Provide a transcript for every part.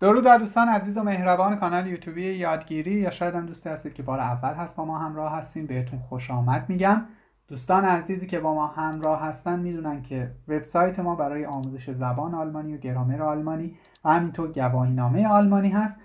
درود بر دوستان عزیز و مهربان کانال یوتیوبی یادگیری یا شاید هم دوستی هستید که بار اول هست با ما همراه هستین بهتون خوش آمد میگم دوستان عزیزی که با ما همراه هستن میدونن که وبسایت ما برای آموزش زبان آلمانی و گرامر آلمانی و همینطور گواهینامه آلمانی هست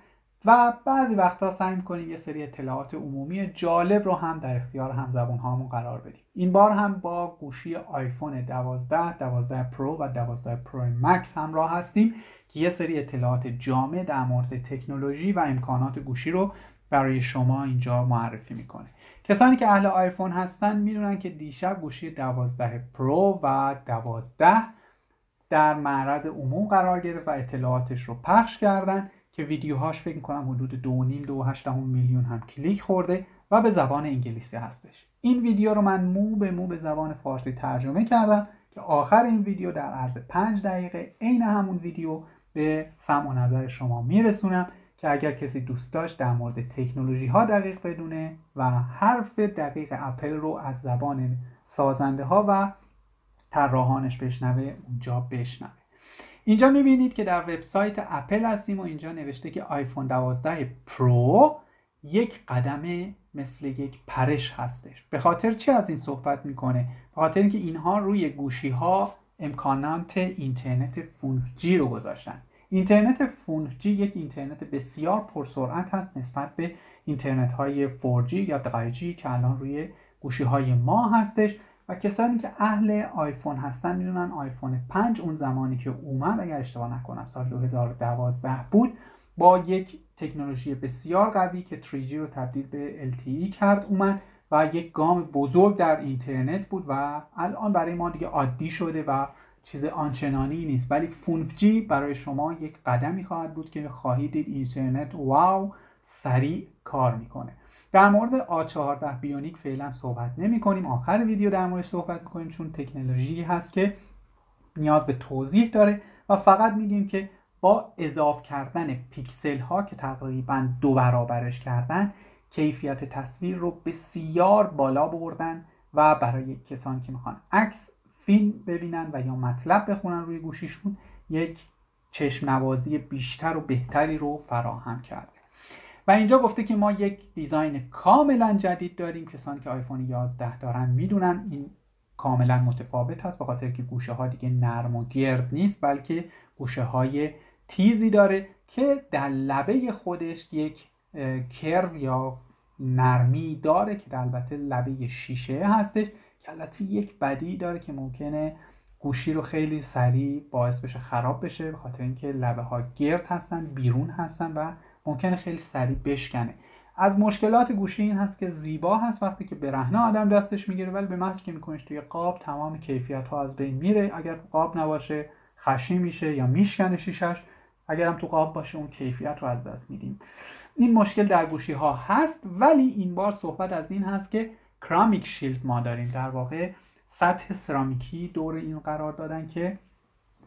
و بعضی وقتا سعی میکنیم یه سری اطلاعات عمومی جالب رو هم در اختیار همزبون قرار بدیم این بار هم با گوشی آیفون 12 12 پرو و 12 پرو مکس همراه هستیم که یه سری اطلاعات جامع در مورد تکنولوژی و امکانات گوشی رو برای شما اینجا معرفی میکنه کسانی که اهل آیفون هستن میدونن که دیشب گوشی 12 پرو و 12 در معرض عموم قرار گرفت و اطلاعاتش رو پخش کردن که ویدیوهاش فکر کنم حدود 2.5 2.8 میلیون هم کلیک خورده و به زبان انگلیسی هستش این ویدیو رو من مو به مو به زبان فارسی ترجمه کردم که آخر این ویدیو در عرض 5 دقیقه عین همون ویدیو به سم و نظر شما میرسونم که اگر کسی دوست داشت در مورد تکنولوژی ها دقیق بدونه و حرف دقیق اپل رو از زبان سازنده ها و طراحانش بشنوه اونجا بشنوه اینجا میبینید که در وبسایت اپل هستیم و اینجا نوشته که آیفون 12 پرو یک قدم مثل یک پرش هستش به خاطر چی از این صحبت میکنه به خاطر اینکه اینها روی گوشی ها امکانات اینترنت 5G رو گذاشتن اینترنت 5G یک اینترنت بسیار پرسرعت هست نسبت به اینترنت های 4G یا 3G که الان روی گوشی های ما هستش و کسانی که اهل آیفون هستن میدونن آیفون 5 اون زمانی که اومد اگر اشتباه نکنم سال 2012 بود با یک تکنولوژی بسیار قوی که 3G رو تبدیل به LTE کرد اومد و یک گام بزرگ در اینترنت بود و الان برای ما دیگه عادی شده و چیز آنچنانی نیست ولی 5G برای شما یک قدمی خواهد بود که خواهید دید اینترنت واو سریع کار میکنه در مورد A14 بیونیک فعلا صحبت نمی کنیم آخر ویدیو در مورد صحبت میکنیم چون تکنولوژی هست که نیاز به توضیح داره و فقط میگیم که با اضاف کردن پیکسل ها که تقریبا دو برابرش کردن کیفیت تصویر رو بسیار بالا بردن و برای کسانی که میخوان عکس فیلم ببینن و یا مطلب بخونن روی گوشیشون یک چشم نوازی بیشتر و بهتری رو فراهم کرد و اینجا گفته که ما یک دیزاین کاملا جدید داریم کسانی که آیفون 11 دارن میدونن این کاملا متفاوت هست به خاطر که گوشه ها دیگه نرم و گرد نیست بلکه گوشه های تیزی داره که در لبه خودش یک کرو یا نرمی داره که در البته لبه شیشه هستش که البته یک بدی داره که ممکنه گوشی رو خیلی سریع باعث بشه خراب بشه به خاطر اینکه لبه ها گرد هستن بیرون هستن و ممکنه خیلی سریع بشکنه از مشکلات گوشی این هست که زیبا هست وقتی که برهنه آدم دستش میگیره ولی به محض که میکنش توی قاب تمام کیفیت ها از بین میره اگر قاب نباشه خشی میشه یا میشکنه شیشش اگر هم تو قاب باشه اون کیفیت رو از دست میدیم این مشکل در گوشی ها هست ولی این بار صحبت از این هست که کرامیک شیلد ما داریم در واقع سطح سرامیکی دور این قرار دادن که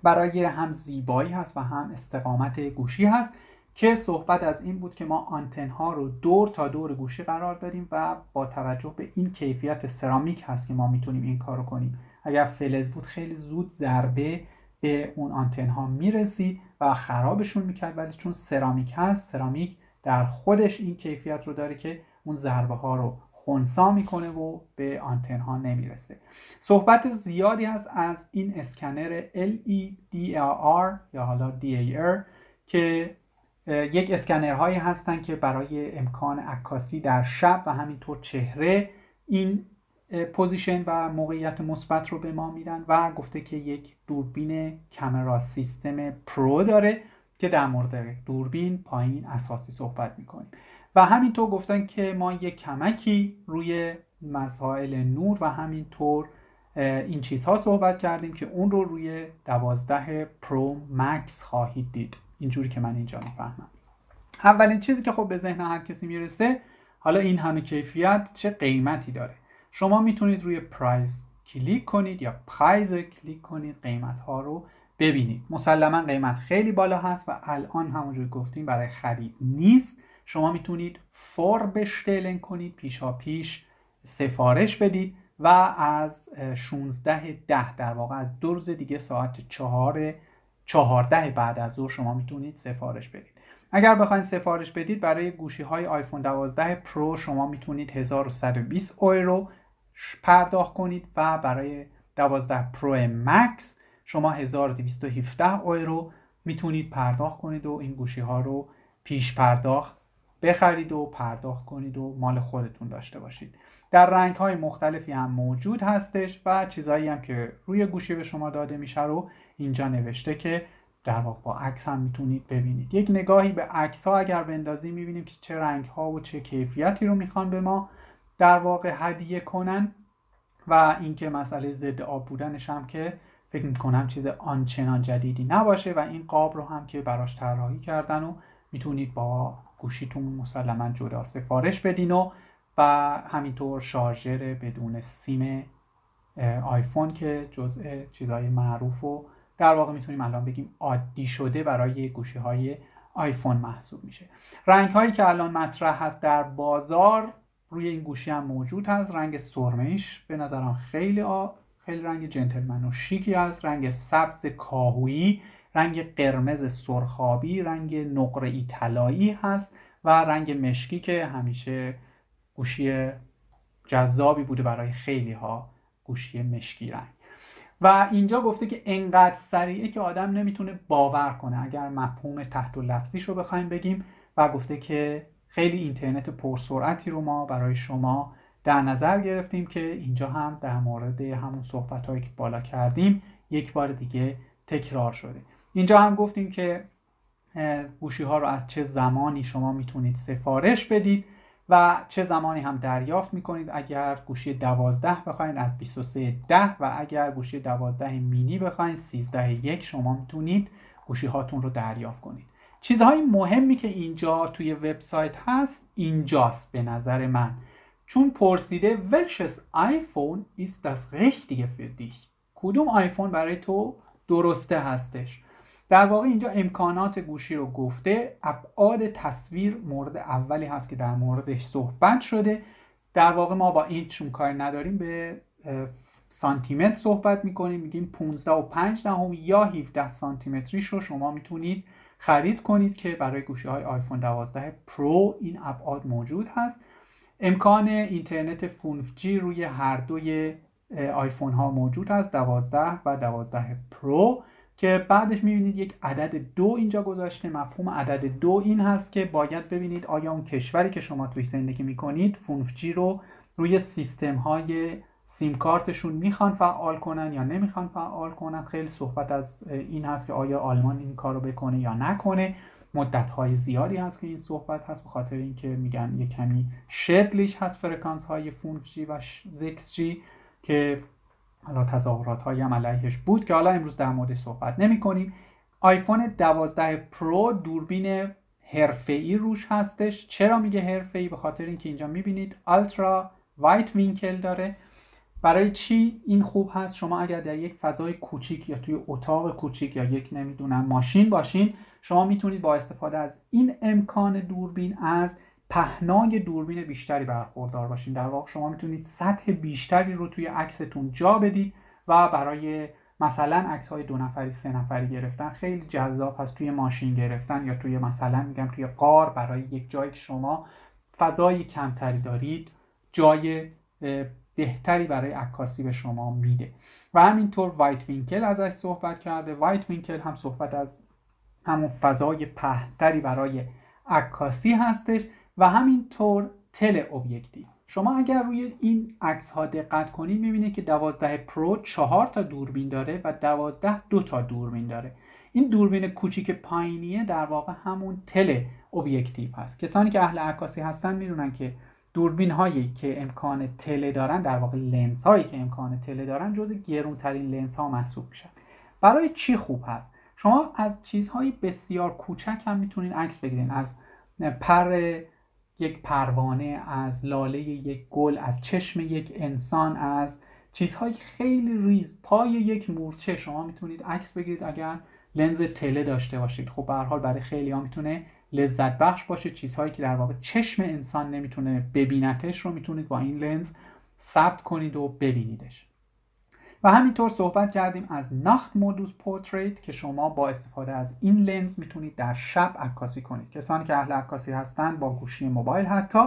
برای هم زیبایی هست و هم استقامت گوشی هست که صحبت از این بود که ما آنتن ها رو دور تا دور گوشی قرار دادیم و با توجه به این کیفیت سرامیک هست که ما میتونیم این کار رو کنیم اگر فلز بود خیلی زود ضربه به اون آنتن ها میرسید و خرابشون میکرد ولی چون سرامیک هست سرامیک در خودش این کیفیت رو داره که اون ضربه ها رو خونسا میکنه و به آنتن ها نمیرسه صحبت زیادی هست از این اسکنر LEDAR یا حالا DAR که یک هایی هستند که برای امکان عکاسی در شب و همینطور چهره این پوزیشن و موقعیت مثبت رو به ما میدن و گفته که یک دوربین کامرا سیستم پرو داره که در مورد دوربین پایین اساسی صحبت میکنیم و همینطور گفتن که ما یک کمکی روی مسائل نور و همینطور این چیزها صحبت کردیم که اون رو روی دوازده پرو مکس خواهید دید اینجوری که من اینجا میفهمم اولین چیزی که خب به ذهن هر کسی میرسه حالا این همه کیفیت چه قیمتی داره شما میتونید روی پرایز کلیک کنید یا پرایز کلیک کنید قیمت ها رو ببینید مسلما قیمت خیلی بالا هست و الان همونجور گفتیم برای خرید نیست شما میتونید فور بشتلن کنید پیشا پیش سفارش بدید و از 16 ده در واقع از دو روز دیگه ساعت چهار چهارده بعد از ظهر شما میتونید سفارش بدید اگر بخواید سفارش بدید برای گوشی های آیفون 12 پرو شما میتونید 1120 اورو پرداخت کنید و برای 12 پرو مکس شما 1217 اورو میتونید پرداخت کنید و این گوشی ها رو پیش پرداخت بخرید و پرداخت کنید و مال خودتون داشته باشید در رنگ های مختلفی هم موجود هستش و چیزایی هم که روی گوشی به شما داده میشه رو اینجا نوشته که در واقع با عکس هم میتونید ببینید یک نگاهی به عکس ها اگر بندازیم میبینیم که چه رنگ ها و چه کیفیتی رو میخوان به ما در واقع هدیه کنن و اینکه مسئله ضد آب بودنش هم که فکر میکنم چیز آنچنان جدیدی نباشه و این قاب رو هم که براش طراحی کردن و میتونید با گوشیتون مسلما جدا سفارش بدین و و همینطور شارژر بدون سیم آیفون که جزء چیزهای معروف و در واقع میتونیم الان بگیم عادی شده برای گوشی های آیفون محسوب میشه رنگ هایی که الان مطرح هست در بازار روی این گوشی هم موجود هست رنگ سرمش به نظرم خیلی آ... خیلی رنگ جنتلمن و شیکی هست رنگ سبز کاهویی رنگ قرمز سرخابی رنگ نقره ای طلایی هست و رنگ مشکی که همیشه گوشی جذابی بوده برای خیلی ها گوشی مشکی رنگ و اینجا گفته که انقدر سریعه که آدم نمیتونه باور کنه اگر مفهوم تحت و لفظیش رو بخوایم بگیم و گفته که خیلی اینترنت پرسرعتی رو ما برای شما در نظر گرفتیم که اینجا هم در مورد همون صحبت هایی که بالا کردیم یک بار دیگه تکرار شده اینجا هم گفتیم که گوشی ها رو از چه زمانی شما میتونید سفارش بدید و چه زمانی هم دریافت میکنید اگر گوشی دوازده بخواین از 23 ده و اگر گوشی 12 مینی بخواین 13 یک شما میتونید گوشی هاتون رو دریافت کنید چیزهای مهمی که اینجا توی وبسایت هست اینجاست به نظر من چون پرسیده welches iPhone ist das richtige für dich کدوم آیفون برای تو درسته هستش در واقع اینجا امکانات گوشی رو گفته ابعاد تصویر مورد اولی هست که در موردش صحبت شده در واقع ما با این چون کاری نداریم به سانتیمتر صحبت میکنیم میگیم 15 و 5 دهم یا 17 سانتیمتریش رو شما میتونید خرید کنید که برای گوشی های آیفون 12 پرو این ابعاد موجود هست امکان اینترنت 5 روی هر دوی آیفون ها موجود هست 12 و 12 پرو که بعدش میبینید یک عدد دو اینجا گذاشته مفهوم عدد دو این هست که باید ببینید آیا اون کشوری که شما توی زندگی میکنید فونفجی رو روی سیستم های سیم کارتشون میخوان فعال کنن یا نمیخوان فعال کنن خیلی صحبت از این هست که آیا آلمان این کار رو بکنه یا نکنه مدت های زیادی هست که این صحبت هست به خاطر اینکه میگن یه کمی شدلیش هست فرکانس های فونفجی و 6 که حالا تظاهرات های هم علیهش بود که حالا امروز در مورد صحبت نمی کنیم آیفون 12 پرو دوربین ای روش هستش چرا میگه ای به خاطر اینکه اینجا میبینید الترا وایت وینکل داره برای چی این خوب هست شما اگر در یک فضای کوچیک یا توی اتاق کوچیک یا یک نمیدونم ماشین باشین شما میتونید با استفاده از این امکان دوربین از پهنای دوربین بیشتری برخوردار باشین در واقع شما میتونید سطح بیشتری رو توی عکستون جا بدید و برای مثلا عکس های دو نفری سه نفری گرفتن خیلی جذاب هست توی ماشین گرفتن یا توی مثلا میگم توی قار برای یک جایی که شما فضای کمتری دارید جای بهتری برای عکاسی به شما میده و همینطور وایت وینکل ازش صحبت کرده وایت وینکل هم صحبت از همون فضای پهتری برای عکاسی هستش و همینطور تل ابیکتیو شما اگر روی این عکس ها دقت کنید میبینید که دوازده پرو 4 تا دوربین داره و دوازده دو تا دوربین داره این دوربین کوچیک پایینیه در واقع همون تل ابیکتیو هست کسانی که اهل عکاسی هستن میدونن که دوربین هایی که امکان تله دارن در واقع لنز هایی که امکان تله دارن جز گرونترین لنز ها محسوب میشن برای چی خوب هست شما از چیزهای بسیار کوچک هم میتونین عکس بگیرین از پر یک پروانه از لاله یک گل از چشم یک انسان از چیزهای خیلی ریز پای یک مورچه شما میتونید عکس بگیرید اگر لنز تله داشته باشید خب به حال برای خیلی ها میتونه لذت بخش باشه چیزهایی که در واقع چشم انسان نمیتونه ببینتش رو میتونید با این لنز ثبت کنید و ببینیدش و همینطور صحبت کردیم از نخت مودوس پورتریت که شما با استفاده از این لنز میتونید در شب عکاسی کنید کسانی که اهل عکاسی هستند با گوشی موبایل حتی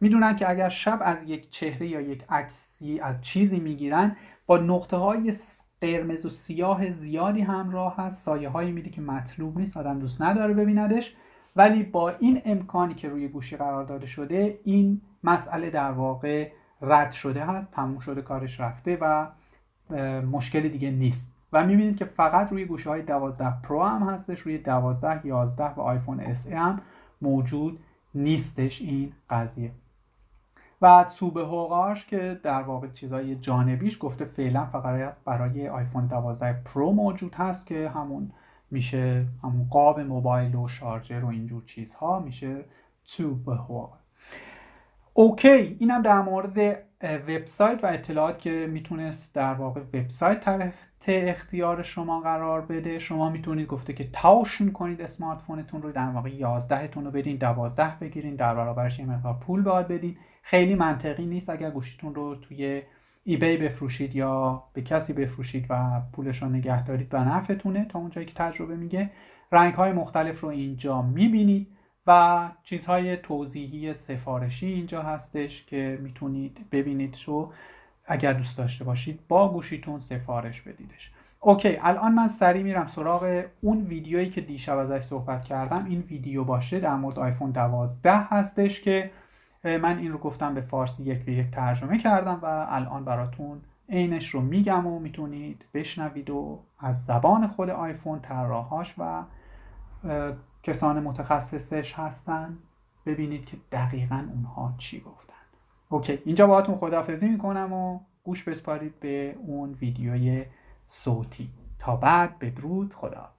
میدونن که اگر شب از یک چهره یا یک عکسی از چیزی میگیرن با نقطه های قرمز و سیاه زیادی همراه هست سایه هایی میده که مطلوب نیست آدم دوست نداره ببیندش ولی با این امکانی که روی گوشی قرار داده شده این مسئله در واقع رد شده هست تموم شده کارش رفته و مشکل دیگه نیست و میبینید که فقط روی گوشه های 12 پرو هم هستش روی 12 11 و آیفون اس هم موجود نیستش این قضیه و صوبه هوقاش که در واقع چیزای جانبیش گفته فعلا فقط برای آیفون 12 پرو موجود هست که همون میشه همون قاب موبایل و شارجر و اینجور چیزها میشه توب هوقاش اوکی اینم در مورد وبسایت و اطلاعات که میتونست در واقع وبسایت تحت اختیار شما قرار بده شما میتونید گفته که تاوشن کنید اسمارت فونتون رو در واقع 11 تون رو بدین 12 بگیرین در برابرش یه مقدار پول باید بدین خیلی منطقی نیست اگر گوشیتون رو توی ایبی بفروشید یا به کسی بفروشید و پولش رو نگه دارید و نفعتونه تا اونجایی که تجربه میگه رنگ های مختلف رو اینجا میبینید و چیزهای توضیحی سفارشی اینجا هستش که میتونید ببینید رو اگر دوست داشته باشید با گوشیتون سفارش بدیدش اوکی الان من سریع میرم سراغ اون ویدیویی که دیشب ازش صحبت کردم این ویدیو باشه در مورد آیفون 12 هستش که من این رو گفتم به فارسی یک به یک ترجمه کردم و الان براتون عینش رو میگم و میتونید بشنوید و از زبان خود آیفون طراحاش و کسان متخصصش هستن ببینید که دقیقا اونها چی گفتن اوکی اینجا باهاتون خداحافظی میکنم و گوش بسپارید به اون ویدیوی صوتی تا بعد بدرود خدا